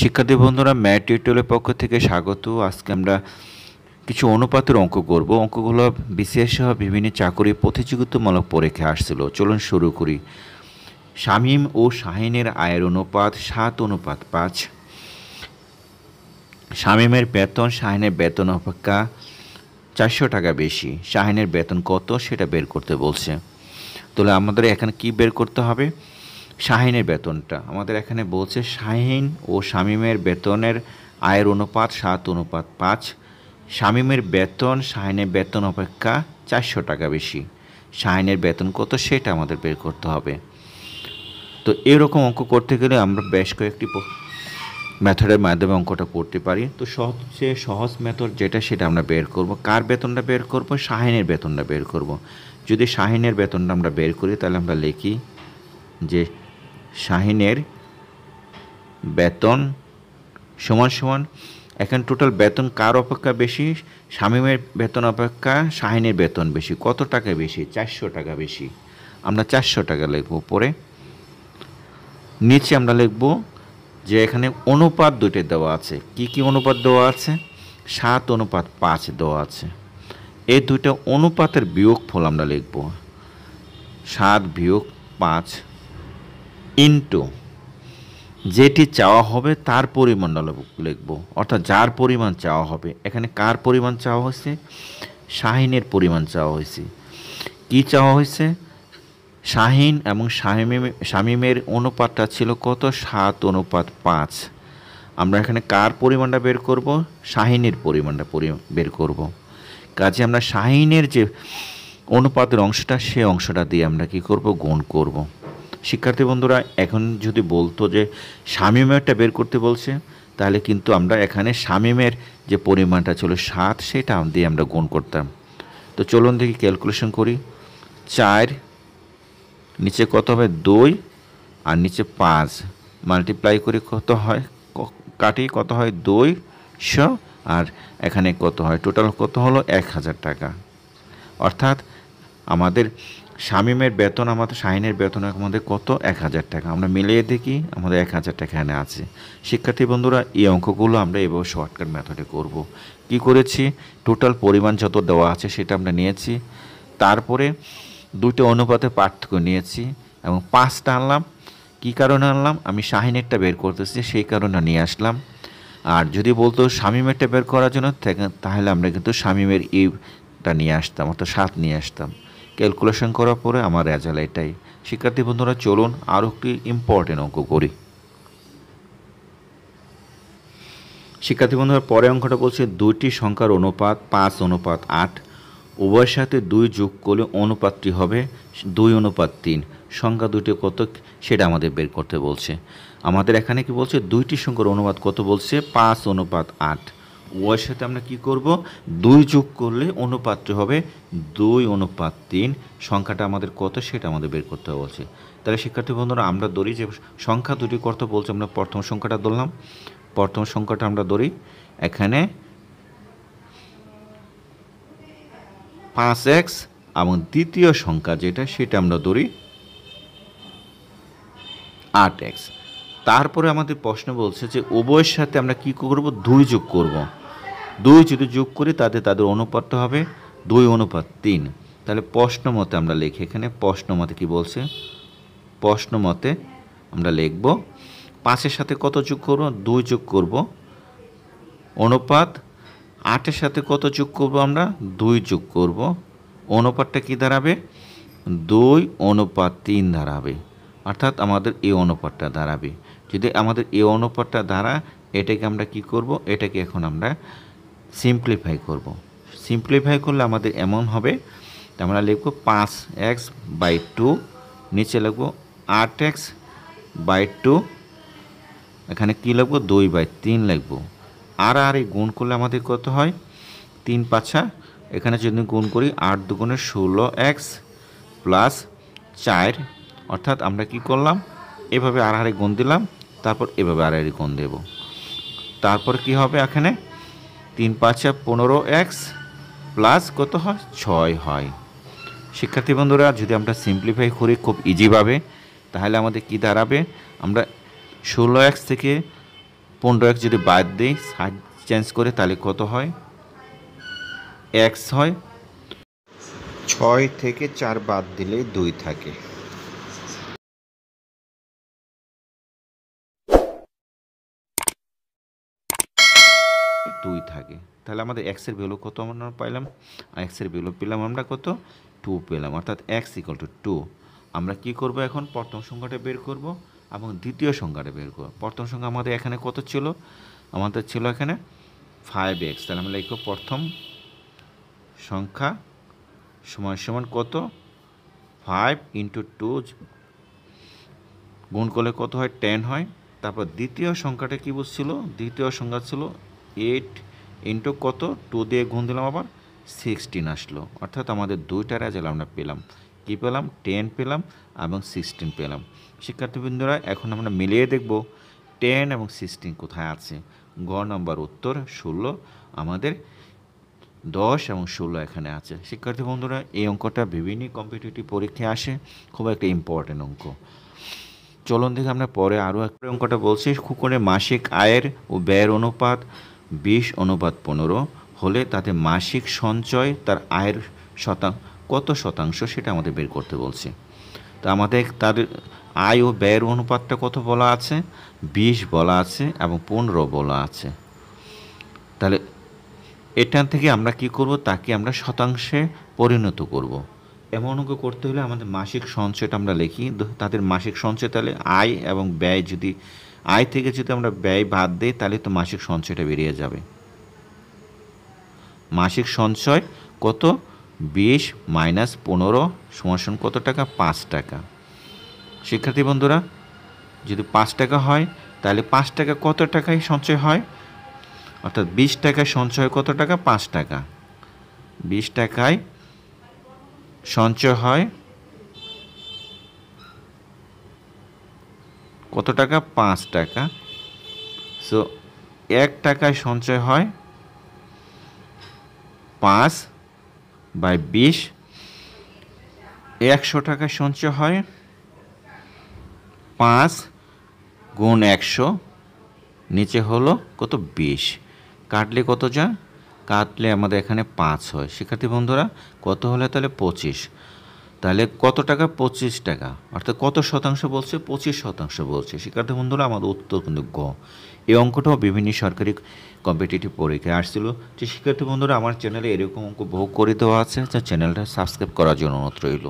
শিক্ষার্থী বন্ধুরা ম্যাট টিউটোরিয়ালের পক্ষ থেকে স্বাগত আজকে আমরা কিছু অনুপাতের অঙ্ক করব অঙ্কগুলো বিসিএস সহ বিভিন্ন চাকরি প্রতিযোগিতামূলক পরীক্ষা আসছিল চলুন শুরু করি শামীম ও শাহিনের আয়ের অনুপাত সাত অনুপাত পাঁচ শামীমের বেতন শাহিনের বেতন অপেক্ষা চারশো টাকা বেশি শাহিনের বেতন কত সেটা বের করতে বলছে তাহলে আমাদের এখানে কি বের করতে হবে শাহিনের বেতনটা আমাদের এখানে বলছে শাহিন ও শামিমের বেতনের আয়ের অনুপাত সাত অনুপাত পাঁচ শামিমের বেতন শাহিনের বেতন অপেক্ষা চারশো টাকা বেশি শাহিনের বেতন কত সেটা আমাদের বের করতে হবে তো এরকম অঙ্ক করতে গেলে আমরা বেশ কয়েকটি মেথডের মাধ্যমে অঙ্কটা করতে পারি তো সবচেয়ে সহজ মেথড যেটা সেটা আমরা বের করব কার বেতনটা বের করব শাহিনের বেতনটা বের করব যদি শাহিনের বেতনটা আমরা বের করি তাহলে আমরা লিখি যে শাহিনের বেতন সমান সমান এখন টোটাল বেতন কার অপেক্ষা বেশি শামিমের বেতন অপেক্ষা শাহিনের বেতন বেশি কত টাকা বেশি চারশো টাকা বেশি আমরা চারশো টাকা লিখব পরে নিচে আমরা লিখব যে এখানে অনুপাত দুটো দেওয়া আছে কি কি অনুপাত দেওয়া আছে সাত অনুপাত পাঁচ দেওয়া আছে এই দুইটা অনুপাতের বিয়োগফল আমরা লিখব সাত বিয়োগ পাঁচ ইন্টু যেটি চাওয়া হবে তার পরিমাণ লিখব অর্থাৎ যার পরিমাণ চাওয়া হবে এখানে কার পরিমাণ চাওয়া হয়েছে শাহিনের পরিমাণ চাওয়া হয়েছে কি চাওয়া হয়েছে শাহিন এবং শামিম শামিমের অনুপাতটা ছিল কত সাত অনুপাত পাঁচ আমরা এখানে কার পরিমাণটা বের করব শাহিনের পরিমাণটা বের করব কাজে আমরা শাহিনের যে অনুপাতের অংশটা সে অংশটা দিয়ে আমরা কি করব গুণ করব শিক্ষার্থী বন্ধুরা এখন যদি বলতো যে শামিমেরটা বের করতে বলছে তাহলে কিন্তু আমরা এখানে শামিমের যে পরিমাণটা ছিল সাত সেটা দিয়ে আমরা গুণ করতাম তো চলুন দেখি ক্যালকুলেশন করি চার নিচে কত হবে দুই আর নিচে পাঁচ মাল্টিপ্লাই করে কত হয় কাটি কত হয় শ আর এখানে কত হয় টোটাল কত হলো এক হাজার টাকা অর্থাৎ আমাদের শামিমের বেতন আমাদের শাহিনের বেতন আমাদের কত এক হাজার টাকা আমরা মিলিয়ে দেখি আমাদের এক হাজার টাকা এখানে আছে শিক্ষার্থী বন্ধুরা এই অঙ্কগুলো আমরা এভাবে শর্টকাট মেথডে করব কি করেছি টোটাল পরিমাণ যত দেওয়া আছে সেটা আমরা নিয়েছি তারপরে দুটো অনুপাতে পার্থক্য নিয়েছি এবং পাঁচটা আনলাম কী কারণে আনলাম আমি শাহিনেরটা বের করতেছি সেই কারণে নিয়ে আসলাম আর যদি বলতো শামিমেরটা বের করার জন্য তাহলে আমরা কিন্তু শামিমের ইটা নিয়ে আসতাম অর্থাৎ সাত নিয়ে আসতাম ক্যালকুলেশন করার পরে আমার রেজাল্ট এটাই শিক্ষার্থী বন্ধুরা চলুন আরও একটি ইম্পর্টেন্ট অঙ্ক করি শিক্ষার্থী বন্ধুরা পরে অঙ্কটা বলছে দুইটি সংখ্যার অনুপাত পাঁচ অনুপাত আট উভয়ের সাথে দুই যোগ করলে অনুপাতটি হবে দুই অনুপাত তিন সংখ্যা দুইটি কত সেটা আমাদের বের করতে বলছে আমাদের এখানে কি বলছে দুইটি সংখ্যার অনুপাত কত বলছে পাঁচ অনুপাত আট ওয়ের সাথে আমরা কি করব দুই যোগ করলে অনুপাতটি হবে দুই অনুপাত তিন সংখ্যাটা আমাদের কত সেটা আমাদের বের করতে বলছে তাহলে শিক্ষার্থী বন্ধুরা আমরা দৌড়ি যে সংখ্যা দুটি কত বলছে আমরা প্রথম সংখ্যাটা ধরলাম প্রথম সংখ্যাটা আমরা দৌড়ি এখানে পাঁচ এক্স এবং দ্বিতীয় সংখ্যা যেটা সেটা আমরা দৌড়ি আট এক্স তারপরে আমাদের প্রশ্ন বলছে যে উভয়ের সাথে আমরা কি করব দুই যোগ করব দুই যদি যোগ করি তাতে তাদের অনুপাতটা হবে দুই অনুপাত তিন তাহলে প্রশ্ন মতে আমরা লিখি এখানে প্রশ্ন মতে কী বলছে প্রশ্ন মতে আমরা লিখব পাঁচের সাথে কত যোগ করব দুই যোগ করব অনুপাত আটের সাথে কত যোগ করব আমরা দুই যোগ করব অনুপাতটা কি দাঁড়াবে দুই অনুপাত তিন দাঁড়াবে অর্থাৎ আমাদের এ অনুপাতটা দাঁড়াবে যদি আমাদের এ অনুপাতটা দাঁড়া এটাকে আমরা কি করব এটাকে এখন আমরা সিম্পলিফাই করব। সিম্পলিফাই করলে আমাদের এমন হবে মানে আমরা লিখব পাঁচ এক্স বাই টু নিচে লিখব আট এক্স বাই টু এখানে কী লিখব দুই বাই তিন লিখব আর আর এই গুণ করলে আমাদের কত হয় তিন পাঁচা এখানে যদি গুণ করি আট দুগুণে ষোলো এক্স প্লাস চার অর্থাৎ আমরা কি করলাম এভাবে আড়াহারি গুণ দিলাম তারপর এভাবে আড়াহারি গুণ দেব তারপর কি হবে এখানে তিন পাঁচা পনেরো এক্স প্লাস কত হয় ছয় হয় শিক্ষার্থী বন্ধুরা যদি আমরা সিম্পলিফাই করি খুব ইজিভাবে তাহলে আমাদের কি দাঁড়াবে আমরা ষোলো এক্স থেকে পনেরো এক্স যদি বাদ দিই সাইড চেঞ্জ করে তাহলে কত হয় এক্স হয় ছয় থেকে চার বাদ দিলে দুই থাকে দুই থাকে তাহলে আমাদের এক্সের ভ্যালু কত আমরা পাইলাম এক্সের ভ্যালু পেলাম আমরা কত টু পেলাম অর্থাৎ এক্স ইকাল টু টু আমরা কি করব এখন প্রথম সংখ্যাটা বের করব এবং দ্বিতীয় সংখ্যাটা বের করব প্রথম সংখ্যা আমাদের এখানে কত ছিল আমাদের ছিল এখানে ফাইভ এক্স তাহলে আমরা লিখব প্রথম সংখ্যা সমান সমান কত ফাইভ ইন্টু টু গুণ করলে কত হয় টেন হয় তারপর দ্বিতীয় সংখ্যাটা কী বুঝছিল দ্বিতীয় সংখ্যা ছিল এইট ইন্টু কত টু দিয়ে গুণ দিলাম আবার সিক্সটিন আসলো অর্থাৎ আমাদের দুইটা রেজাল্ট আমরা পেলাম কী পেলাম টেন পেলাম এবং সিক্সটিন পেলাম শিক্ষার্থীবৃন্দরা এখন আমরা মিলিয়ে দেখব টেন এবং সিক্সটিন কোথায় আছে গ নম্বর উত্তর ষোলো আমাদের দশ এবং ষোলো এখানে আছে শিক্ষার্থী বন্ধুরা এই অঙ্কটা বিভিন্ন কম্পিটিটিভ পরীক্ষায় আসে খুব একটা ইম্পর্টেন্ট অঙ্ক চলন থেকে আমরা পরে আরও একটা অঙ্কটা বলছি খুকুনে মাসিক আয়ের ও ব্যয়ের অনুপাত বিশ অনুপাত পনেরো হলে তাতে মাসিক সঞ্চয় তার আয়ের শতাং কত শতাংশ সেটা আমাদের বের করতে বলছে তো আমাদের তার আয় ও ব্যয়ের অনুপাতটা কত বলা আছে বিশ বলা আছে এবং পনেরো বলা আছে তাহলে এটার থেকে আমরা কি করব তাকে আমরা শতাংশে পরিণত করব। এমন অঙ্ক করতে হলে আমাদের মাসিক সঞ্চয়টা আমরা লিখি তাদের মাসিক সঞ্চয় তাহলে আয় এবং ব্যয় যদি আয় থেকে যদি আমরা ব্যয় বাদ দিই তাহলে তো মাসিক সঞ্চয়টা বেরিয়ে যাবে মাসিক সঞ্চয় কত বিশ মাইনাস পনেরো সমান কত টাকা পাঁচ টাকা শিক্ষার্থী বন্ধুরা যদি পাঁচ টাকা হয় তাহলে পাঁচ টাকা কত টাকায় সঞ্চয় হয় অর্থাৎ বিশ টাকায় সঞ্চয় কত টাকা পাঁচ টাকা বিশ টাকায় সঞ্চয় হয় কত টাকা পাঁচ টাকা সো এক টাকায় সঞ্চয় হয় পাঁচ বাই বিশ একশো টাকা সঞ্চয় হয় পাঁচ গুণ একশো নিচে হলো কত বিশ কাটলে কত যা কাটলে আমাদের এখানে পাঁচ হয় শিক্ষার্থী বন্ধুরা কত হলে তাহলে পঁচিশ তাহলে কত টাকা পঁচিশ টাকা অর্থাৎ কত শতাংশ বলছে পঁচিশ শতাংশ বলছে শিক্ষার্থী বন্ধুরা আমাদের উত্তর কিন্তু গ এই অঙ্কটাও বিভিন্ন সরকারি কম্পিটিটিভ পরীক্ষায় আসছিল যে শিক্ষার্থী বন্ধুরা আমার চ্যানেলে এরকম অঙ্ক বহু করে দেওয়া আছে যা চ্যানেলটা সাবস্ক্রাইব করার জন্য অনুরোধ রইল